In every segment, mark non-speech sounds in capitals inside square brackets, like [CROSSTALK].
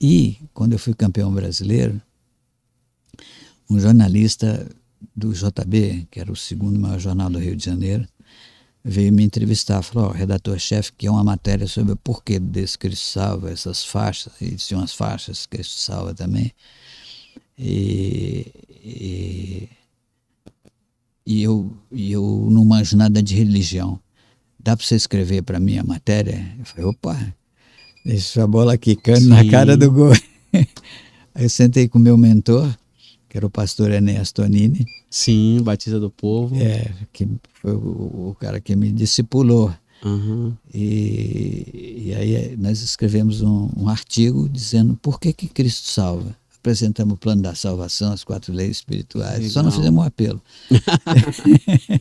E, quando eu fui campeão brasileiro, um jornalista do JB, que era o segundo maior jornal do Rio de Janeiro, veio me entrevistar. Falou: oh, redator-chefe, que é uma matéria sobre o porquê desse Cristo Salva, essas faixas, e tinha umas faixas Cristo Salva também. E, e, e, eu, e eu não manjo nada de religião. Dá para você escrever para mim a matéria? Eu falei: opa, Deixa a bola quicando Sim. na cara do gol. Aí [LAUGHS] eu sentei com meu mentor, que era o pastor Ernesto Nini. Sim, Batista do Povo. É, que foi o, o cara que me discipulou. Uhum. E, e, aí eh, nós escrevemos um, um, artigo dizendo por que, que Cristo salva. Apresentamos o plano da salvação, as quatro leis espirituais, Legal. só não fizemos um apelo. [LAUGHS]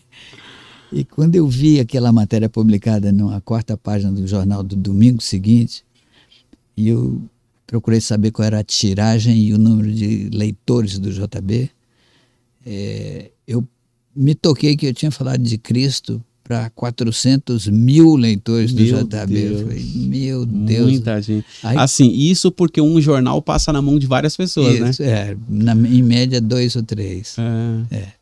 e quando eu vi aquela matéria publicada na quarta página do jornal do domingo seguinte, e eu procurei saber qual era a tiragem e o número de leitores do JB. É, eu me toquei que eu tinha falado de Cristo para 400 mil leitores do meu JB. Deus. Falei, meu Deus. Muita gente. Aí, assim, isso porque um jornal passa na mão de várias pessoas, né? isso, né? É, na, em média dois ou três. É. é.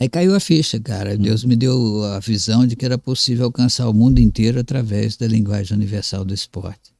Aí caiu a ficha, cara. Hum. Deus me deu a visão de que era possível alcançar o mundo inteiro através da linguagem universal do esporte.